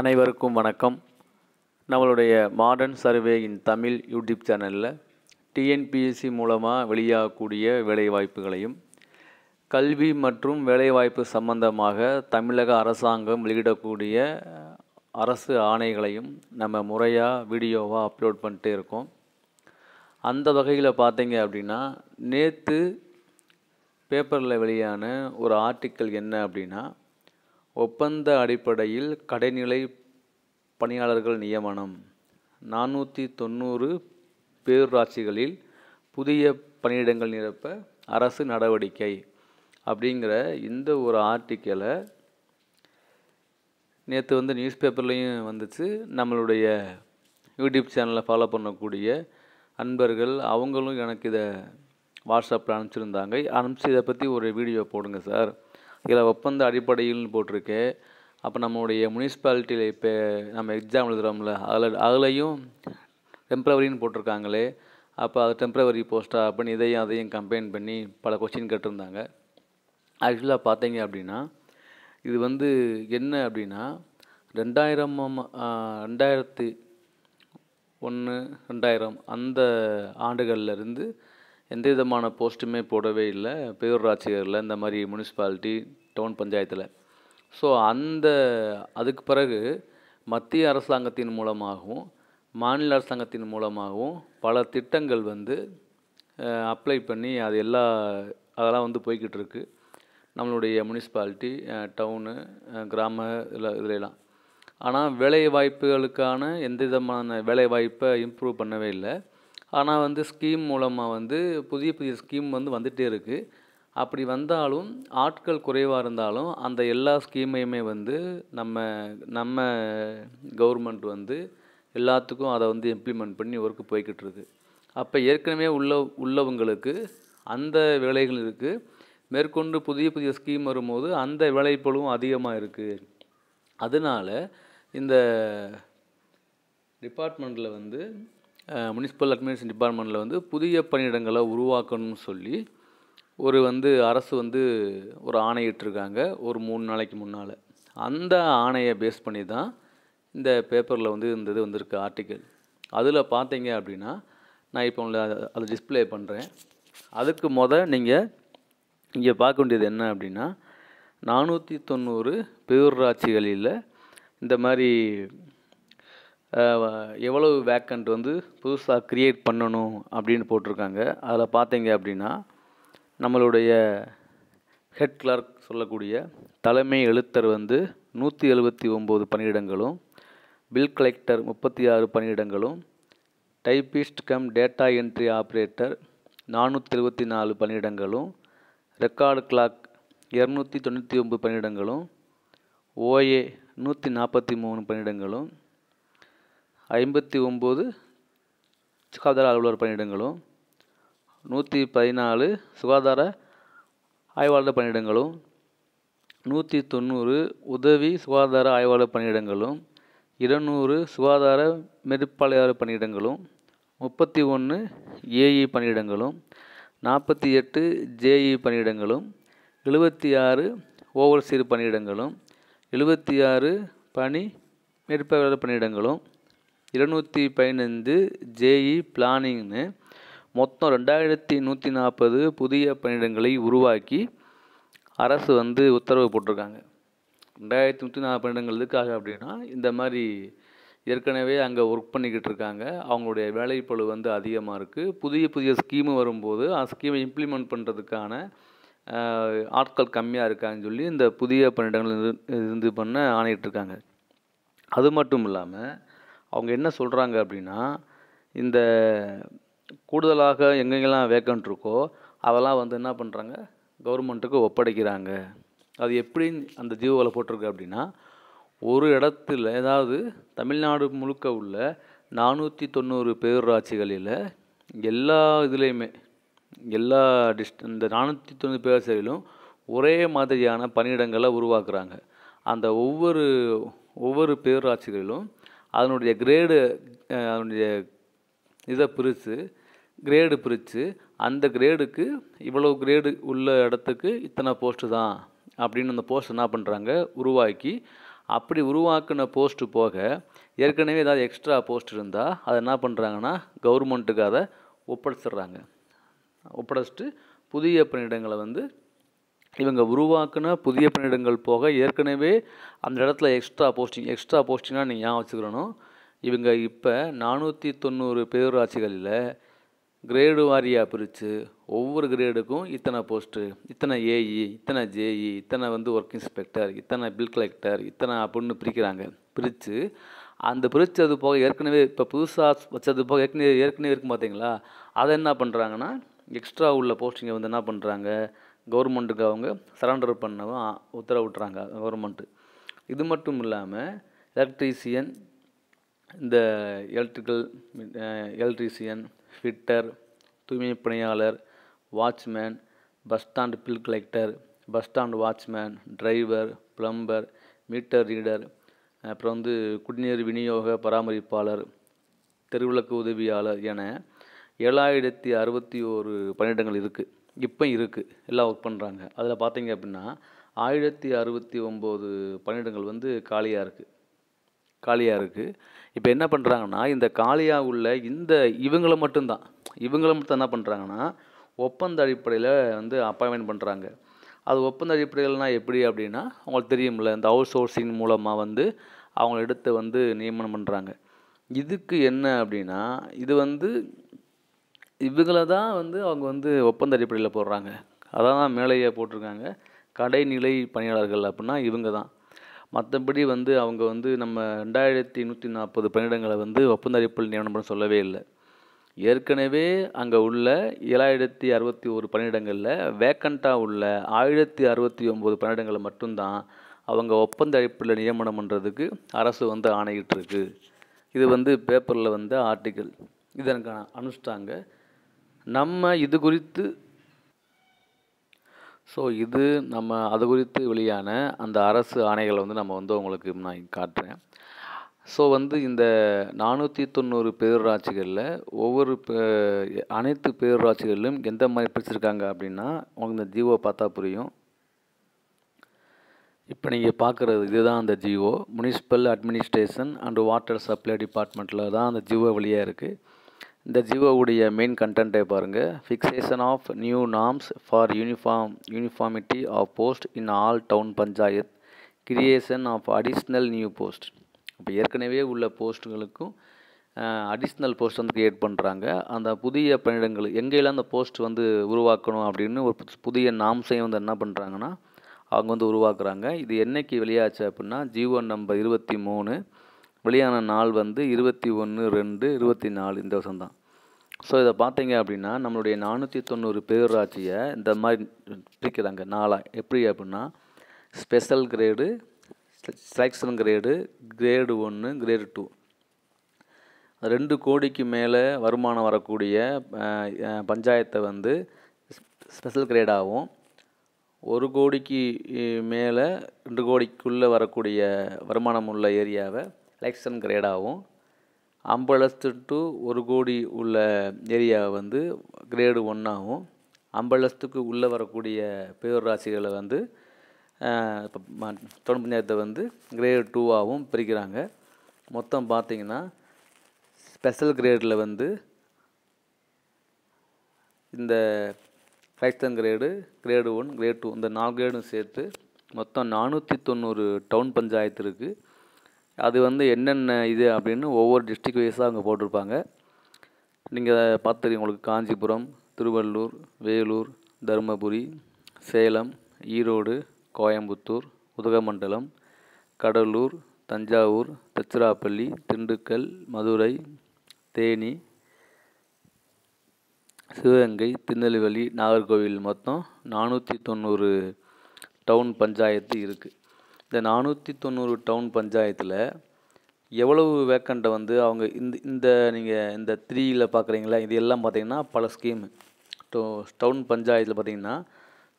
அனைவருக்கும் வணக்கம் நம்மளுடைய modern survey in Tamil YouTube சேனலில் டிஎன்பிஎஸ்சி மூலமாக வெளியாகக்கூடிய வேலைவாய்ப்புகளையும் கல்வி மற்றும் வேலைவாய்ப்பு சம்பந்தமாக தமிழக அரசாங்கம் வெளியிடக்கூடிய அரசு ஆணைகளையும் நம்ம முறையாக வீடியோவாக அப்லோட் பண்ணிட்டே இருக்கோம் அந்த வகையில் பார்த்தீங்க அப்படின்னா நேற்று பேப்பரில் வெளியான ஒரு ஆர்டிக்கல் என்ன அப்படின்னா ஒப்பந்த அடிப்படையில் கடைநிலை பணியாளர்கள் நியமனம் நானூற்றி தொண்ணூறு பேரூராட்சிகளில் புதிய பணியிடங்கள் நிரப்ப அரசு நடவடிக்கை அப்படிங்கிற இந்த ஒரு ஆர்டிக்கலை நேற்று வந்து நியூஸ் பேப்பர்லேயும் வந்துச்சு நம்மளுடைய யூடியூப் சேனலை ஃபாலோ பண்ணக்கூடிய அன்பர்கள் அவங்களும் எனக்கு இதை வாட்ஸ்அப்பில் அனுப்பிச்சிருந்தாங்க அனுப்பிச்சு இதை பற்றி ஒரு வீடியோ போடுங்க சார் இதில் ஒப்பந்த அடிப்படையில்னு போட்டிருக்கு அப்போ நம்மளுடைய முனிசிபாலிட்டியில் இப்போ நம்ம எக்ஸாம் எழுதுகிறோம்ல அதில் அதுலேயும் டெம்ப்ரவரின்னு போட்டிருக்காங்களே அப்போ அது டெம்ப்ரவரி போஸ்ட்டாக அப்படின்னு இதையும் அதையும் கம்பைன் பண்ணி பல கொஸ்டின் கேட்டிருந்தாங்க ஆக்சுவலாக பார்த்தீங்க அப்படின்னா இது வந்து என்ன அப்படின்னா ரெண்டாயிரம் ரெண்டாயிரத்தி ஒன்று ரெண்டாயிரம் அந்த ஆண்டுகள்லேருந்து எந்த விதமான போஸ்ட்டுமே போடவே இல்லை பேரூராட்சியரில் இந்த மாதிரி முனிசிபாலிட்டி டவுன் பஞ்சாயத்தில் ஸோ அந்த அதுக்கு பிறகு மத்திய அரசாங்கத்தின் மூலமாகவும் மாநில அரசாங்கத்தின் மூலமாகவும் பல திட்டங்கள் வந்து அப்ளை பண்ணி அது எல்லா அதெல்லாம் வந்து போய்கிட்டு இருக்கு நம்மளுடைய முனிசிபாலிட்டி டவுனு கிராம இதில் இதுலாம் ஆனால் வேலை வாய்ப்புகளுக்கான எந்த விதமான வேலை வாய்ப்பை இம்ப்ரூவ் பண்ணவே இல்லை ஆனால் வந்து ஸ்கீம் மூலமாக வந்து புதிய புதிய ஸ்கீம் வந்து வந்துகிட்டே இருக்குது அப்படி வந்தாலும் ஆட்கள் குறைவாக இருந்தாலும் அந்த எல்லா ஸ்கீமையுமே வந்து நம்ம நம்ம கவர்மெண்ட் வந்து எல்லாத்துக்கும் அதை வந்து இம்ப்ளிமெண்ட் பண்ணி ஒர்க்கு போய்கிட்டு இருக்கு அப்போ ஏற்கனவே உள்ள உள்ளவங்களுக்கு அந்த வேலைகள் இருக்குது மேற்கொண்டு புதிய புதிய ஸ்கீம் வரும்போது அந்த வேலைப்பழுவும் அதிகமாக இருக்குது அதனால் இந்த டிபார்ட்மெண்ட்டில் வந்து முனிசிபல் அட்மினிஸ்ட்ரேஷன் டிபார்ட்மெண்ட்டில் வந்து புதிய பணியிடங்களை உருவாக்கணும்னு சொல்லி ஒரு வந்து அரசு வந்து ஒரு ஆணையிட்டிருக்காங்க ஒரு மூணு நாளைக்கு முன்னால் அந்த ஆணையை பேஸ் பண்ணி தான் இந்த பேப்பரில் வந்து இந்த இது வந்திருக்கு ஆர்டிக்கல் அதில் பார்த்தீங்க அப்படின்னா நான் இப்போ உங்களை அதை டிஸ்பிளே பண்ணுறேன் அதுக்கு முத நீங்கள் இங்கே பார்க்க வேண்டியது என்ன அப்படின்னா நானூற்றி தொண்ணூறு பேரூராட்சிகளில் இந்த மாதிரி எவ்வளவு வேக்கண்ட் வந்து புதுசாக க்ரியேட் பண்ணணும் அப்படின்னு போட்டிருக்காங்க அதில் பார்த்தீங்க அப்படின்னா நம்மளுடைய ஹெட் கிளர்க் சொல்லக்கூடிய தலைமை எழுத்தர் வந்து நூற்றி எழுபத்தி ஒம்பது பணியிடங்களும் பில் கலெக்டர் முப்பத்தி ஆறு பணியிடங்களும் typist cum data entry operator நானூற்றி எழுபத்தி நாலு பணியிடங்களும் ரெக்கார்டு கிளாக் இரநூத்தி தொண்ணூற்றி ஒம்பது பணியிடங்களும் ஓஏ நூற்றி நாற்பத்தி மூணு பணியிடங்களும் ஐம்பத்தி ஒம்பது சுகாதார அலுவலர் பணியிடங்களும் நூற்றி பதினாலு சுகாதார ஆய்வாளர் பணியிடங்களும் நூற்றி தொண்ணூறு உதவி சுகாதார ஆய்வாளர் பணியிடங்களும் இருநூறு சுகாதார மெருப்பாளையாளர் பணியிடங்களும் முப்பத்தி ஒன்று ஏஇ பணியிடங்களும் நாற்பத்தி எட்டு ஜேஇ பணியிடங்களும் எழுபத்தி ஆறு ஓவர்சீர் பணியிடங்களும் எழுபத்தி ஆறு பணி மேற்பாளர் பணியிடங்களும் இருநூற்றி பதினைந்து ஜேஇ பிளானிங்னு e மொத்தம் ரெண்டாயிரத்தி நூற்றி நாற்பது புதிய பணியிடங்களை உருவாக்கி அரசு வந்து உத்தரவு போட்டிருக்காங்க ரெண்டாயிரத்தி நூற்றி நாற்பது பணியிடங்கள் எதுக்காக அப்படின்னா இந்த மாதிரி ஏற்கனவே அங்கே ஒர்க் பண்ணிக்கிட்டு இருக்காங்க அவங்களுடைய வேலைப்பழு வந்து அதிகமாக இருக்குது புதிய புதிய ஸ்கீமு வரும்போது அந்த ஸ்கீமை இம்ப்ளிமெண்ட் பண்ணுறதுக்கான ஆட்கள் கம்மியாக இருக்காங்கன்னு சொல்லி இந்த புதிய பணியிடங்கள் இது பண்ண ஆணையிட்டிருக்காங்க அது மட்டும் இல்லாமல் அவங்க என்ன சொல்கிறாங்க அப்படின்னா இந்த கூடுதலாக எங்கெங்கெல்லாம் வேக்கண்ட் இருக்கோ அதெல்லாம் வந்து என்ன பண்ணுறாங்க கவர்மெண்ட்டுக்கு ஒப்படைக்கிறாங்க அது எப்படி அந்த ஜீவோவில் போட்டிருக்கு அப்படின்னா ஒரு இடத்துல ஏதாவது தமிழ்நாடு முழுக்க உள்ள நானூற்றி தொண்ணூறு பேரூராட்சிகளில் எல்லா இதுலேயுமே எல்லா டிஸ்ட் இந்த நானூற்றி தொண்ணூறு பேராட்சிகளிலும் ஒரே மாதிரியான பணியிடங்களை உருவாக்குறாங்க அந்த ஒவ்வொரு ஒவ்வொரு பேரூராட்சிகளிலும் அதனுடைய கிரேடு அதனுடைய இதை பிரித்து கிரேடு பிரித்து அந்த கிரேடுக்கு இவ்வளோ கிரேடு உள்ள இடத்துக்கு இத்தனை போஸ்ட்டு தான் அப்படின்னு அந்த போஸ்ட் என்ன பண்ணுறாங்க உருவாக்கி அப்படி உருவாக்கின போஸ்ட்டு போக ஏற்கனவே ஏதாவது எக்ஸ்ட்ரா போஸ்ட் இருந்தால் அதை என்ன பண்ணுறாங்கன்னா கவர்மெண்ட்டுக்கு அதை ஒப்படைச்சிடுறாங்க ஒப்படைச்சிட்டு புதிய பணியிடங்களை வந்து இவங்க உருவாக்குன புதிய பணியிடங்கள் போக ஏற்கனவே அந்த இடத்துல எக்ஸ்ட்ரா போஸ்டிங் எக்ஸ்ட்ரா போஸ்டிங்னா நீங்கள் ஏன் வச்சுக்கிறணும் இவங்க இப்போ நானூற்றி தொண்ணூறு பேரூராட்சிகளில் கிரேடு வாரியாக பிரித்து ஒவ்வொரு கிரேடுக்கும் இத்தனை போஸ்ட்டு இத்தனை ஏஇ e, இத்தனை ஜேஇ e, இத்தனை வந்து ஒர்க் இன்ஸ்பெக்டர் இத்தனை பில் கலெக்டர் இத்தனை அப்படின்னு பிரிக்கிறாங்க பிரித்து அந்த பிரித்தது போக ஏற்கனவே இப்போ புதுசாக வச்சது போக ஏற்கனவே ஏற்கனவே இருக்கும் பார்த்தீங்களா அதை என்ன பண்ணுறாங்கன்னா எக்ஸ்ட்ரா உள்ள போஸ்டிங்கை வந்து என்ன பண்ணுறாங்க கவர்மெண்ட்டுக்கு அவங்க சரண்டர் பண்ணவும் உத்தரவிட்டுறாங்க கவர்மெண்ட்டு இது மட்டும் இல்லாமல் எலக்ட்ரீசியன் இந்த எலக்ட்ரிக்கல் எலக்ட்ரீசியன் ஃபிட்டர் தூய்மை பணியாளர் watchman bus stand bill collector bus stand watchman driver plumber meter reader அப்புறம் வந்து குடிநீர் விநியோக பராமரிப்பாளர் தெருவிளக்கு உதவியாளர் என ஏழாயிரத்தி அறுபத்தி ஒரு பணியிடங்கள் இருக்குது இப்போ இருக்குது எல்லாம் ஒர்க் பண்ணுறாங்க அதில் பார்த்தீங்க அப்படின்னா ஆயிரத்தி அறுபத்தி ஒம்பது பணியிடங்கள் வந்து காலியாக இருக்குது காலியாக இருக்குது இப்போ என்ன பண்ணுறாங்கன்னா இந்த காலியாக உள்ள இந்த இவங்கள மட்டும்தான் இவங்களை மட்டும் என்ன பண்ணுறாங்கன்னா ஒப்பந்த அடிப்படையில் வந்து அப்பாயின்மெண்ட் பண்ணுறாங்க அது ஒப்பந்த அடிப்படையில்னால் எப்படி அப்படின்னா அவங்களுக்கு தெரியும்ல இந்த அவுட் சோர்ஸிங் மூலமாக வந்து அவங்கள எடுத்து வந்து நியமனம் பண்ணுறாங்க இதுக்கு என்ன அப்படின்னா இது வந்து இவங்கள தான் வந்து அவங்க வந்து ஒப்பந்த அடிப்படையில் போடுறாங்க அதான் தான் மேலேயே போட்டிருக்காங்க கடைநிலை பணியாளர்கள் அப்படின்னா இவங்க தான் மற்றபடி வந்து அவங்க வந்து நம்ம ரெண்டாயிரத்தி நூற்றி நாற்பது பணியிடங்களை வந்து ஒப்பந்த அடிப்படையில் நியமனம் பண்ண சொல்லவே இல்லை ஏற்கனவே அங்கே உள்ள ஏழாயிரத்தி அறுபத்தி ஒரு பணியிடங்களில் வேக்கண்ட்டாக உள்ள ஆயிரத்தி அறுபத்தி ஒம்பது பணியிடங்களை மட்டும்தான் அவங்க ஒப்பந்த அடிப்படையில் நியமனம் பண்ணுறதுக்கு அரசு வந்து ஆணையிட்டிருக்கு இது வந்து பேப்பரில் வந்த ஆர்டிக்கல் இதற்கான அனுஷ்டாங்க நம்ம இது குறித்து ஸோ இது நம்ம அது குறித்து வெளியான அந்த அரசு ஆணைகளை வந்து நம்ம வந்து உங்களுக்கு நான் காட்டுறேன் ஸோ வந்து இந்த நானூற்றி தொண்ணூறு பேரூராட்சிகளில் ஒவ்வொரு அனைத்து பேரூராட்சிகளிலும் எந்த மாதிரி பிரிச்சிருக்காங்க அப்படின்னா உங்களுக்கு இந்த ஜீவோ பார்த்தா புரியும் இப்போ நீங்கள் பார்க்குறது இதுதான் அந்த GO municipal administration and water supply டிபார்ட்மெண்ட்டில் தான் அந்த ஜிஓ வழியாக இருக்குது இந்த ஜிவோவுடைய மெயின் கண்டென்ட்டை பாருங்கள் fixation of new norms for uniform uniformity of post in all town panchayat creation of additional new post இப்போ ஏற்கனவே உள்ள போஸ்ட்டுகளுக்கும் அடிஷ்னல் போஸ்ட் வந்து க்ரியேட் பண்ணுறாங்க அந்த புதிய பணியிடங்கள் எங்கேயெல்லாம் அந்த போஸ்ட் வந்து உருவாக்கணும் அப்படின்னு ஒரு புதிய நாம்ஸையும் வந்து என்ன பண்ணுறாங்கன்னா அவங்க வந்து உருவாக்குறாங்க இது என்னைக்கு வெளியாச்சு அப்படின்னா ஜிஓ நம்பர் இருபத்தி மூணு வெளியான நாள் வந்து இருபத்தி ஒன்று ரெண்டு இருபத்தி நாலு இந்த வருஷம்தான் ஸோ இதை பார்த்தீங்க அப்படின்னா நம்மளுடைய நானூற்றி தொண்ணூறு பேரூராட்சியை இந்த மாதிரி பிரிக்கிறாங்க நாளாக எப்படி அப்படின்னா special grade selection grade grade ஒன்று கிரேடு டூ ரெண்டு கோடிக்கு மேலே வருமானம் வரக்கூடிய பஞ்சாயத்தை வந்து ஸ்பெஷல் கிரேடாகவும் ஒரு கோடிக்கு மேலே ரெண்டு கோடிக்குள்ளே வரக்கூடிய வருமானம் உள்ள ஏரியாவை எலெக்ஷன் கிரேடாகவும் ஐம்பது லட்சத்து டு ஒரு கோடி உள்ள ஏரியா வந்து கிரேடு ஒன்றாகவும் ஐம்பது லட்சத்துக்கு உள்ளே வரக்கூடிய ராசிகளை வந்து இப்போ தொடர் பஞ்சாயத்தை வந்து கிரேடு டூவாகவும் பிரிக்கிறாங்க மொத்தம் பார்த்திங்கன்னா ஸ்பெஷல் கிரேடில் வந்து இந்த கிரைஸ்தன் grade grade one grade two இந்த நாலு கிரேடும் சேர்த்து மொத்தம் நானூற்றி தொண்ணூறு டவுன் பஞ்சாயத்து இருக்குது அது வந்து என்னென்ன இது அப்படின்னு ஒவ்வொரு டிஸ்ட்ரிக் வைஸாக அவங்க போட்டிருப்பாங்க நீங்கள் பார்த்துருக்கீங்க உங்களுக்கு காஞ்சிபுரம் திருவள்ளூர் வேலூர் தருமபுரி சேலம் ஈரோடு கோயம்புத்தூர் உதகமண்டலம் கடலூர் தஞ்சாவூர் திருச்சிராப்பள்ளி திண்டுக்கல் மதுரை தேனி சிவகங்கை திருநெல்வேலி நாகர்கோவில் மொத்தம் நானூற்றி தொண்ணூறு டவுன் பஞ்சாயத்து இருக்குது இந்த நானூற்றி தொண்ணூறு டவுன் பஞ்சாயத்தில் எவ்வளவு வேக்கண்ட்டை வந்து அவங்க இந்த இந்த நீங்கள் இந்த த்ரீயில் பார்க்குறீங்களா இது எல்லாம் பார்த்தீங்கன்னா பல ஸ்கீமு டோ டவுன் பஞ்சாயத்தில் பார்த்தீங்கன்னா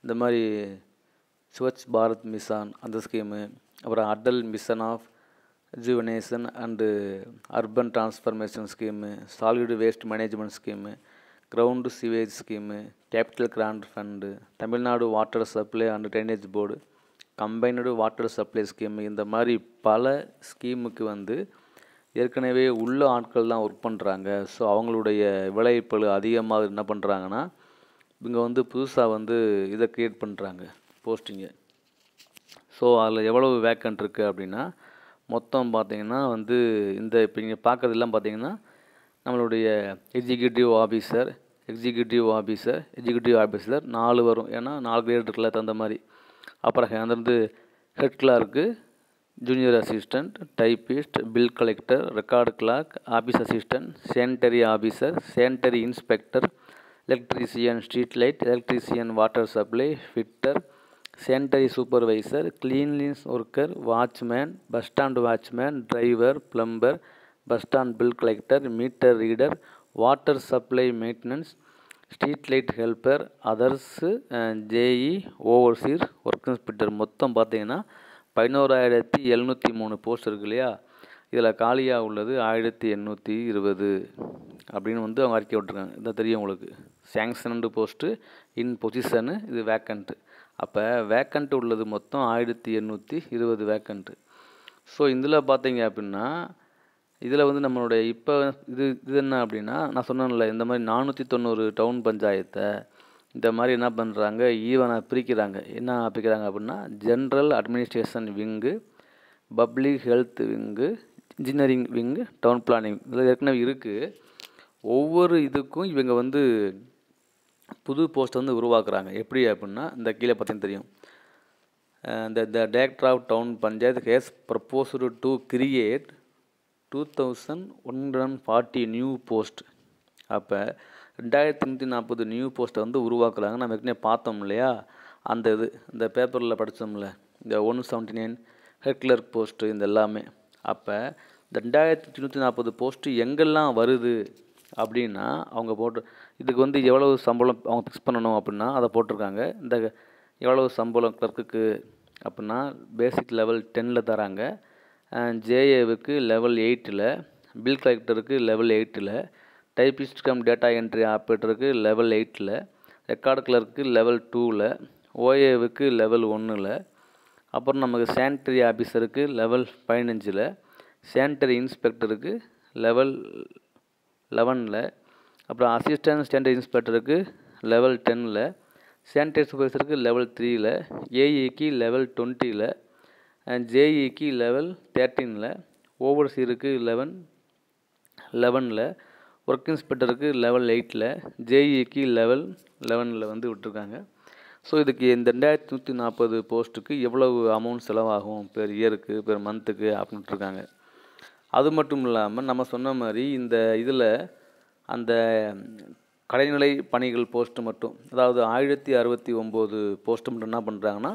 இந்த மாதிரி ஸ்வச் பாரத் மிஷான் அந்த ஸ்கீமு அப்புறம் Atal mission of rejuvenation and urban transformation scheme solid waste management scheme ground சிவேஜ் scheme capital grant fund Tamil Nadu water supply and drainage board combined water supply scheme இந்த மாதிரி பல ஸ்கீமுக்கு வந்து ஏற்கனவே உள்ள ஆட்கள் தான் ஒர்க் பண்ணுறாங்க ஸோ அவங்களுடைய விளைப்பழு அதிகமாக என்ன பண்ணுறாங்கன்னா இவங்க வந்து புதுசாக வந்து இதை க்ரியேட் பண்ணுறாங்க போஸ்டிங்கை ஸோ அதில் எவ்வளவு வேக்கண்ட் இருக்குது அப்படின்னா மொத்தம் பார்த்திங்கன்னா வந்து இந்த இப்போ நீங்கள் பார்க்குறதெல்லாம் பார்த்திங்கன்னா நம்மளுடைய executive officer executive officer executive officer நாலு வரும் ஏன்னா நாலு கிரேட் இருக்குல்ல தகுந்த மாதிரி அப்புறம் அங்கேருந்து head clerk junior assistant typist bill collector record clerk office assistant sanitary officer sanitary inspector electrician street light electrician water supply fitter sanitary supervisor cleanliness worker watchman bus stand watchman driver plumber bus stand bill collector meter reader water supply maintenance street light helper others JE overseer work inspector மொத்தம் பார்த்தீங்கன்னா பதினோராயிரத்தி எழுநூற்றி மூணு post இருக்கு இல்லையா இதில் காலியாக உள்ளது ஆயிரத்தி எண்ணூற்றி இருபது அப்படின்னு வந்து அவங்க அறிக்கை விட்ருக்காங்க இதான் தெரியும் உங்களுக்கு சேங்ஷனடு போஸ்ட்டு இன் பொசிஷனு இது வேக்கண்ட்டு அப்போ வேக்கண்ட்டு உள்ளது மொத்தம் ஆயிரத்தி எண்ணூற்றி இருபது வேக்கண்ட்டு ஸோ இதில் பார்த்தீங்க அப்படின்னா இதில் வந்து நம்மளுடைய இப்போ இது இது என்ன அப்படின்னா நான் சொன்னேன்ல இந்த மாதிரி நானூற்றி தொண்ணூறு டவுன் பஞ்சாயத்தை இந்த மாதிரி என்ன பண்ணுறாங்க ஈவனாக பிரிக்கிறாங்க என்ன பிரிக்கிறாங்க அப்படின்னா general administration wing public health wing engineering wing town planning இதில் ஏற்கனவே இருக்குது ஒவ்வொரு இதுக்கும் இவங்க வந்து புது போஸ்ட் வந்து உருவாக்குறாங்க எப்படி அப்படின்னா இந்த கீழே பார்த்தீங்கன்னா தெரியும் இந்த the director of town panchayat has proposed to create two thousand one hundred and forty new post அப்போ ரெண்டாயிரத்தி நூற்றி நாற்பது நியூ போஸ்ட்டை வந்து உருவாக்குறாங்க நம்ம ஏற்கனவே பார்த்தோம் இல்லையா அந்த இது இந்த பேப்பரில் படித்தோம்ல இந்த one seventy nine head clerk post இந்த எல்லாமே அப்போ இந்த ரெண்டாயிரத்தி நூற்றி நாற்பது போஸ்ட்டு எங்கெல்லாம் வருது அப்படின்னா அவங்க போட்டு இதுக்கு வந்து எவ்வளவு சம்பளம் அவங்க ஃபிக்ஸ் பண்ணணும் அப்படின்னா அதை போட்டிருக்காங்க இந்த எவ்வளவு சம்பளம் கிளர்க்குக்கு அப்படின்னா பேசிக் லெவல் டென்னில் தராங்க ஜேஏவுக்கு லெவல் எயிட்டில் பில் கலெக்டருக்கு லெவல் எயிட்டில் டைபிஸ்ட் கம் டேட்டா என்ட்ரி ஆப்ரேட்டருக்கு லெவல் எயிட்டில் ரெக்கார்ட் கிளர்க்கு லெவல் டூவில் ஓஏவுக்கு லெவல் ஒன்றில் அப்புறம் நமக்கு சேனிட்டரி ஆஃபீஸருக்கு லெவல் பதினஞ்சில் சேனிட்டரி இன்ஸ்பெக்டருக்கு லெவல் லெவனில் அப்புறம் அசிஸ்டன்ட் ஸ்டாண்டர்ட் இன்ஸ்பெக்டருக்கு லெவல் டென்னில் சேனிட்டரி சூப்பர்வைசருக்கு லெவல் த்ரீயில் ஏஇக்கு லெவல் டுவெண்ட்டியில் ஜேஇக்கு லெவல் தேர்ட்டீனில் ஓவர்சீருக்கு லெவன் லெவனில் ஒர்க் இன்ஸ்பெக்டருக்கு லெவல் எயிட்டில் ஜேஇக்கு லெவல் லெவனில் வந்து விட்டுருக்காங்க ஸோ இதுக்கு இந்த ரெண்டாயிரத்தி நூற்றி நாற்பது போஸ்ட்டுக்கு எவ்வளவு அமௌண்ட் செலவாகும் பெர் இயருக்கு பெர் மந்த்துக்கு அப்படின்ட்டுருக்காங்க அது மட்டும் இல்லாமல் நம்ம சொன்ன மாதிரி இந்த இதில் அந்த கடைநிலை பணிகள் போஸ்ட்டு மட்டும் அதாவது ஆயிரத்தி அறுபத்தி ஒம்பது போஸ்ட்டு மட்டும் என்ன பண்ணுறாங்கன்னா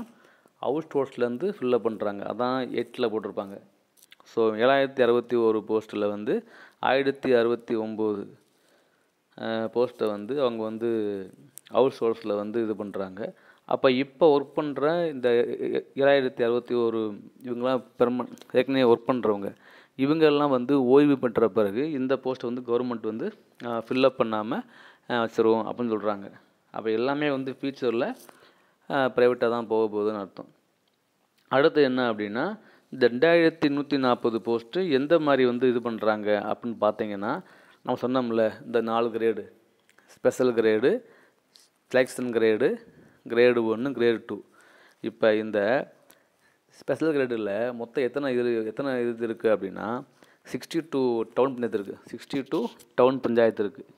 அவுட் போஸ்ட்லேருந்து ஃபில்லப் பண்ணுறாங்க அதான் எட்டில் போட்டிருப்பாங்க ஸோ ஏழாயிரத்தி அறுபத்தி ஒரு போஸ்ட்டில் வந்து ஆயிரத்தி அறுபத்தி ஒம்பது போஸ்ட்டை வந்து அவங்க வந்து அவுட் சோர்ஸில் வந்து இது பண்ணுறாங்க அப்போ இப்போ ஒர்க் பண்ணுற இந்த ஏழாயிரத்தி அறுபத்தி ஒரு இவங்கெல்லாம் பெர்மன் ஏற்கனவே ஒர்க் பண்ணுறவங்க இவங்கெல்லாம் வந்து ஓய்வு பெற்ற பிறகு இந்த போஸ்ட்டை வந்து கவர்மெண்ட் வந்து ஃபில்லப் பண்ணாமல் வச்சுருவோம் அப்படின்னு சொல்கிறாங்க அப்போ எல்லாமே வந்து ஃப்யூச்சரில் ப்ரைவேட்டாக தான் போக போகுதுன்னு அர்த்தம் அடுத்து என்ன அப்படின்னா இந்த ரெண்டாயிரத்தி நூற்றி நாற்பது போஸ்ட்டு எந்த மாதிரி வந்து இது பண்ணுறாங்க அப்படின்னு பார்த்தீங்கன்னா நம்ம சொன்னோம்ல இந்த நாலு grade special grade selection grade grade ஒன்று கிரேடு டூ இப்போ இந்த ஸ்பெஷல் கிரேடில் மொத்தம் எத்தனை இது எத்தனை இது இருக்குது அப்படின்னா சிக்ஸ்டி டூ டவுன் பஞ்சாயத்து இருக்குது சிக்ஸ்டி டூ டவுன் பஞ்சாயத்து இருக்குது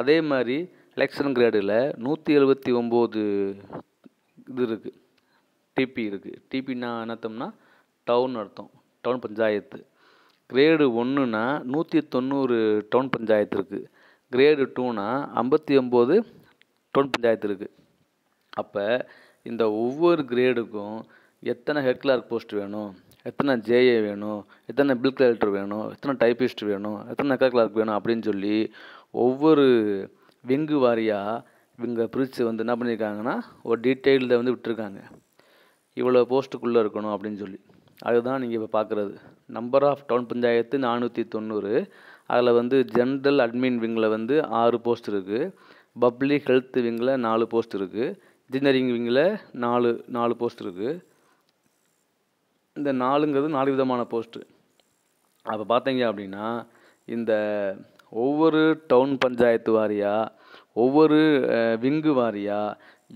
அதே மாதிரி எலெக்ஷன் கிரேடில் நூற்றி எழுபத்தி ஒம்பது இது இருக்குது டிபி இருக்குது டிபின்னா என்னத்தம்னா டவுன் அர்த்தம் டவுன் பஞ்சாயத்து கிரேடு ஒன்றுனா நூற்றி தொண்ணூறு டவுன் பஞ்சாயத்து இருக்குது கிரேடு டூனா ஐம்பத்தி ஒம்பது டவுன் பஞ்சாயத்து இருக்குது அப்போ இந்த ஒவ்வொரு கிரேடுக்கும் எத்தனை ஹெட் கிளார்க் போஸ்ட் வேணும் எத்தனை ஜேஏ வேணும் எத்தனை பில் கலெக்டர் வேணும் எத்தனை டைப்பிஸ்ட் வேணும் எத்தனை ஹெட் கிளார்க் வேணும் அப்படின்னு சொல்லி ஒவ்வொரு விங்கு வாரியாக இவங்க பிரித்து வந்து என்ன பண்ணியிருக்காங்கன்னா ஒரு டீட்டெயிலில் வந்து விட்டுருக்காங்க இவ்வளோ போஸ்ட்டுக்குள்ளே இருக்கணும் அப்படின்னு சொல்லி அதுதான் நீங்கள் இப்போ பார்க்குறது நம்பர் ஆஃப் டவுன் பஞ்சாயத்து நானூற்றி தொண்ணூறு அதில் வந்து ஜென்ரல் அட்மின் விங்கில் வந்து ஆறு போஸ்ட் இருக்குது பப்ளிக் ஹெல்த் விங்கில் நாலு போஸ்ட் இருக்குது இன்ஜினியரிங் விங்கில் நாலு நாலு போஸ்ட் இருக்குது இந்த நாலுங்கிறது நாலு விதமான போஸ்ட்டு அப்போ பார்த்தீங்க அப்படின்னா இந்த ஒவ்வொரு டவுன் பஞ்சாயத்து வாரியாக ஒவ்வொரு விங்கு வாரியாக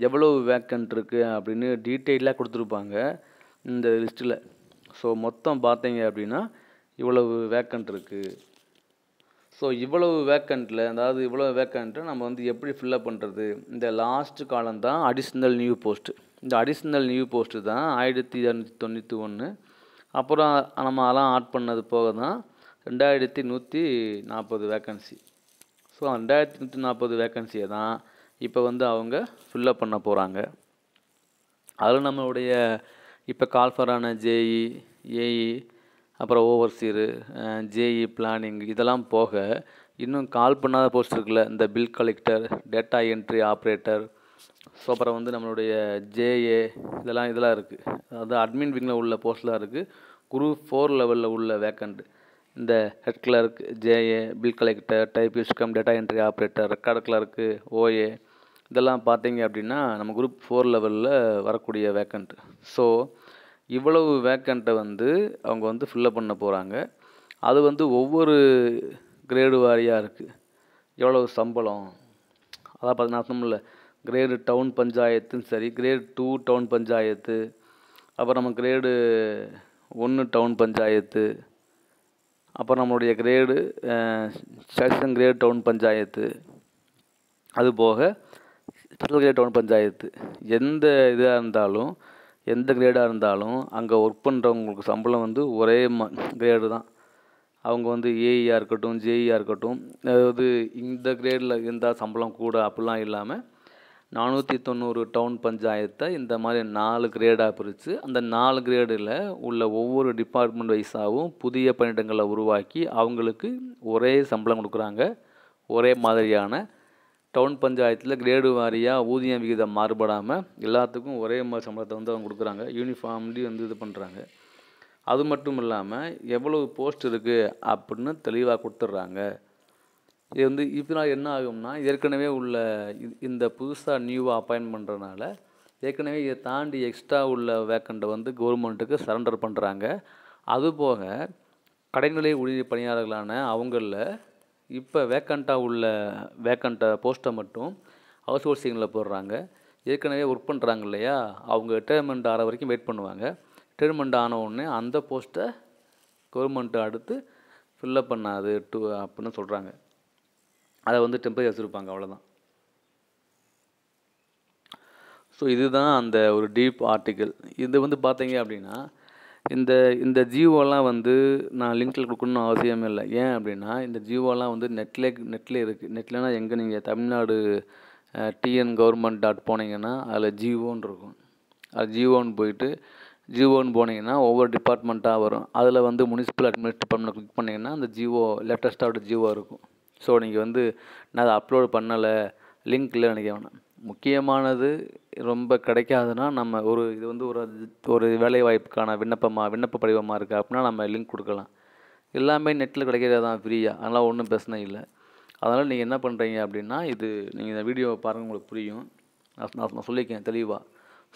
எவ்வளோ வேக்கண்ட் இருக்குது அப்படின்னு டீட்டெயிலாக கொடுத்துருப்பாங்க இந்த லிஸ்ட்டில் ஸோ மொத்தம் பார்த்தீங்க அப்படின்னா இவ்வளவு வேக்கன்ட் இருக்குது ஸோ இவ்வளவு வேக்கண்ட்டில் அதாவது இவ்வளோ வேக்கண்ட்டை நம்ம வந்து எப்படி ஃபில்லப் பண்ணுறது இந்த லாஸ்ட் காலம் தான் அடிஷ்னல் நியூ போஸ்ட்டு இந்த அடிஷ்னல் நியூ போஸ்ட்டு தான் ஆயிரத்தி இரநூத்தி தொண்ணூற்றி ஒன்று அப்புறம் நம்ம அதெல்லாம் ஆட் பண்ணது போக தான் ரெண்டாயிரத்தி நூற்றி நாற்பது வேக்கன்சி ஸோ ரெண்டாயிரத்தி நூற்றி நாற்பது வேக்கன்சியை தான் இப்போ வந்து அவங்க ஃபில்லப் பண்ண போகிறாங்க அதில் நம்மளுடைய இப்போ கால்ஃபரான ஜேஇ ஏஇ e, e, அப்புறம் ஓவர்சீரு ஜேஇ பிளானிங் இதெல்லாம் போக இன்னும் கால் பண்ணாத போஸ்ட் இருக்குல்ல இந்த bill collector data entry operator so அப்புறம் வந்து நம்மளுடைய ஜேஏ இதெல்லாம் இதெல்லாம் இருக்குது அதாவது அட்மின் விங்கில் உள்ள போஸ்ட்லாம் இருக்குது குரூப் ஃபோர் லெவலில் உள்ள வேக்கண்ட் இந்த head clerk JA bill collector type யூஸ்கம் data entry operator record clerk OA இதெல்லாம் பார்த்தீங்க அப்படின்னா நம்ம குரூப் ஃபோர் லெவலில் வரக்கூடிய வேக்கண்ட் ஸோ இவ்வளவு வேக்கண்ட்டை வந்து அவங்க வந்து ஃபில்லப் பண்ண போகிறாங்க அது வந்து ஒவ்வொரு கிரேடு வாரியாக இருக்குது எவ்வளவு சம்பளம் அதான் பார்த்திங்கன்னா நான் கிரேடு டவுன் பஞ்சாயத்துன்னு சரி கிரேடு டூ டவுன் பஞ்சாயத்து அப்புறம் நம்ம கிரேடு ஒன்று டவுன் பஞ்சாயத்து அப்புறம் நம்மளுடைய grade section grade town panchayat அதுபோக ஸ்பெஷல் டவுன் பஞ்சாயத்து எந்த இதாக இருந்தாலும் எந்த கிரேடாக இருந்தாலும் அங்கே ஒர்க் பண்ணுறவங்களுக்கு சம்பளம் வந்து ஒரே ம கிரேடு தான் அவங்க வந்து ஏஇயாக e இருக்கட்டும் ஜேஇயாக e இருக்கட்டும் அதாவது இந்த கிரேடில் இருந்தால் சம்பளம் கூட அப்படிலாம் இல்லாமல் நானூற்றி தொண்ணூறு டவுன் பஞ்சாயத்தை இந்த மாதிரி நாலு கிரேடாக பிரித்து அந்த நாலு கிரேடில் உள்ள ஒவ்வொரு டிபார்ட்மெண்ட் வைஸாகவும் புதிய பணியிடங்களை உருவாக்கி அவங்களுக்கு ஒரே சம்பளம் கொடுக்குறாங்க ஒரே மாதிரியான டவுன் பஞ்சாயத்தில் கிரேடு வாரியாக ஊதிய விகிதம் மாறுபடாமல் எல்லாத்துக்கும் ஒரே மாதிரி சம்பளத்தை வந்து அவங்க கொடுக்குறாங்க யூனிஃபார்ம்லி வந்து இது பண்ணுறாங்க அது மட்டும் இல்லாமல் எவ்வளவு போஸ்ட் இருக்குது அப்படின்னு தெளிவாக கொடுத்துட்றாங்க இது வந்து இதனால் என்ன ஆகும்னா ஏற்கனவே உள்ள இந்த புதுசாக நியூவாக அப்பாயின்ட் பண்ணுறதுனால ஏற்கனவே இதை தாண்டி எக்ஸ்ட்ரா உள்ள வேக்கண்ட்டை வந்து கவர்மெண்ட்டுக்கு சரண்டர் பண்ணுறாங்க அதுபோக கடைநிலை ஊழியர் பணியாளர்களான அவங்களில் இப்போ வேக்கண்ட்டாக உள்ள வேக்கண்ட்டாக போஸ்ட்டை மட்டும் ஹவுஸ் ஹோல்சிங்கில் போடுறாங்க ஏற்கனவே ஒர்க் பண்ணுறாங்க இல்லையா அவங்க ரிட்டையர்மெண்ட் ஆகிற வரைக்கும் வெயிட் பண்ணுவாங்க ரிட்டையர்மெண்ட் ஆன உடனே அந்த போஸ்ட்டை கவர்மெண்ட்டை அடுத்து ஃபில்லப் பண்ணாது டூ அப்படின்னு சொல்கிறாங்க அதை வந்து டெம்பரரி வச்சுருப்பாங்க அவ்வளோதான் ஸோ இதுதான் அந்த ஒரு டீப் ஆர்டிக்கல் இது வந்து பார்த்தீங்க அப்படின்னா இந்த இந்த ஜியோலாம் வந்து நான் லிங்க்கில் கொடுக்கணும்னு அவசியமே இல்லை ஏன் அப்படின்னா இந்த ஜியோலாம் வந்து நெட்லே நெட்டில் இருக்குது நெட்லனா எங்கே நீங்கள் தமிழ்நாடு டிஎன் கவர்மெண்ட் டாட் போனீங்கன்னா அதில் ஜியோன்னு இருக்கும் அது ஜியோன்னு போயிட்டு ஜியோன்னு போனீங்கன்னா ஒவ்வொரு டிபார்ட்மெண்ட்டாக வரும் அதில் வந்து முனிசிபல் அட்மினிஸ்ட் டிபார்ட்மெண்ட் கிளிக் பண்ணிங்கன்னா அந்த ஜியோ லேட்டஸ்ட்டாக ஜியோ இருக்கும் ஸோ நீங்கள் வந்து நான் அதை அப்லோடு பண்ணலை லிங்க் இல்லை நினைக்க வேணாம் முக்கியமானது ரொம்ப கிடைக்காதுன்னா நம்ம ஒரு இது வந்து ஒரு ஒரு வேலைவாய்ப்புக்கான விண்ணப்பமாக விண்ணப்ப படிவமாக இருக்குது அப்படின்னா நம்ம லிங்க் கொடுக்கலாம் எல்லாமே நெட்டில் கிடைக்கிறது தான் ஃப்ரீயாக அதெல்லாம் ஒன்றும் பிரச்சனை இல்லை அதனால் நீங்கள் என்ன பண்ணுறீங்க அப்படின்னா இது நீங்கள் இந்த வீடியோவை பாருங்கள் உங்களுக்கு புரியும் நான் நான் சொல்லியிருக்கேன் தெளிவாக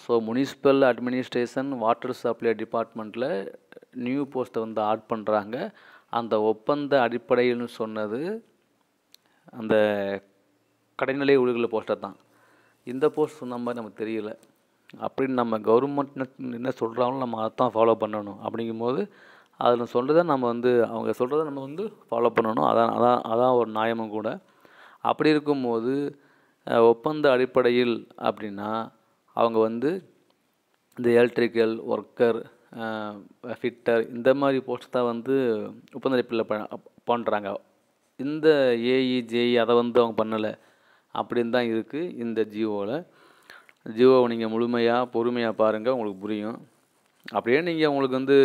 so municipal administration water supply டிபார்ட்மெண்ட்டில் நியூ போஸ்ட்டை வந்து ஆட் பண்ணுறாங்க அந்த ஒப்பந்த அடிப்படையில்னு சொன்னது அந்த கடைநிலை ஊழியர்கள் போஸ்டர் தான் இந்த போஸ்ட் சொன்ன மாதிரி நமக்கு தெரியல அப்படின்னு நம்ம கவர்மெண்ட் என்ன சொல்கிறாங்களோ நம்ம அதை தான் ஃபாலோ பண்ணணும் அப்படிங்கும்போது அதில் சொல்கிறத நம்ம வந்து அவங்க சொல்கிறத நம்ம வந்து ஃபாலோ பண்ணணும் அதான் அதான் அதான் ஒரு நியாயமும் கூட அப்படி இருக்கும்போது ஒப்பந்த அடிப்படையில் அப்படின்னா அவங்க வந்து இந்த எலக்ட்ரிக்கல் ஒர்க்கர் ஃபிட்டர் இந்த மாதிரி போஸ்ட் தான் வந்து ஒப்பந்த அடிப்படையில் பண்ணுறாங்க இந்த ஏஇ ஜேஇ e e அதை வந்து அவங்க பண்ணலை அப்படின்னு தான் இருக்குது இந்த ஜியோவில் ஜியோவை நீங்கள் முழுமையாக பொறுமையாக பாருங்கள் உங்களுக்கு புரியும் அப்படியே நீங்கள் உங்களுக்கு வந்து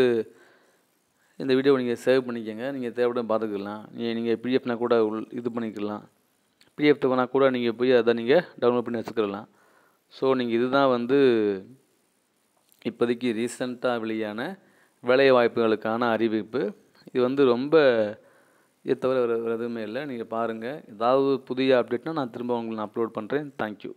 இந்த வீடியோ நீங்கள் சேவ் பண்ணிக்கோங்க நீங்கள் தேவைப்படும் பார்த்துக்கலாம் நீங்கள் நீங்கள் பிடிஎஃப்னா கூட உள் இது பண்ணிக்கலாம் பிடிஎஃப் தவனா கூட நீங்கள் போய் அதை நீங்கள் டவுன்லோட் பண்ணி வச்சுக்கலாம் ஸோ நீங்கள் இதுதான் வந்து இப்போதைக்கு ரீசெண்டாக வெளியான வேலை வாய்ப்புகளுக்கான அறிவிப்பு இது வந்து ரொம்ப இது தவிர வேறு எதுவுமே இல்லை நீங்கள் பாருங்கள் ஏதாவது புதிய அப்டேட்னால் நான் திரும்ப உங்களுக்கு நான் அப்லோட் பண்ணுறேன் தேங்க்யூ